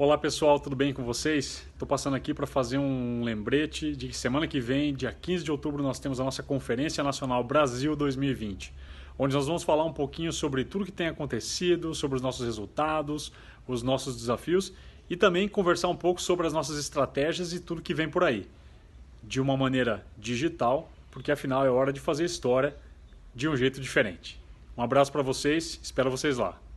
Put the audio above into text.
Olá pessoal, tudo bem com vocês? Estou passando aqui para fazer um lembrete de que semana que vem, dia 15 de outubro, nós temos a nossa Conferência Nacional Brasil 2020, onde nós vamos falar um pouquinho sobre tudo que tem acontecido, sobre os nossos resultados, os nossos desafios e também conversar um pouco sobre as nossas estratégias e tudo que vem por aí, de uma maneira digital, porque afinal é hora de fazer história de um jeito diferente. Um abraço para vocês, espero vocês lá.